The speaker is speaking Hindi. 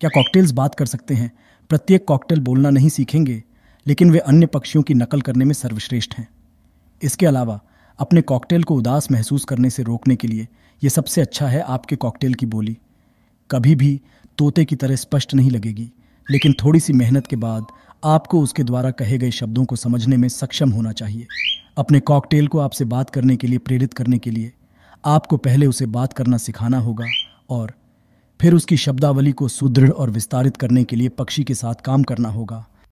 क्या कॉकटेल्स बात कर सकते हैं प्रत्येक कॉकटेल बोलना नहीं सीखेंगे लेकिन वे अन्य पक्षियों की नकल करने में सर्वश्रेष्ठ हैं इसके अलावा अपने कॉकटेल को उदास महसूस करने से रोकने के लिए यह सबसे अच्छा है आपके कॉकटेल की बोली कभी भी तोते की तरह स्पष्ट नहीं लगेगी लेकिन थोड़ी सी मेहनत के बाद आपको उसके द्वारा कहे गए शब्दों को समझने में सक्षम होना चाहिए अपने कॉकटेल को आपसे बात करने के लिए प्रेरित करने के लिए आपको पहले उसे बात करना सिखाना होगा और फिर उसकी शब्दावली को सुदृढ़ और विस्तारित करने के लिए पक्षी के साथ काम करना होगा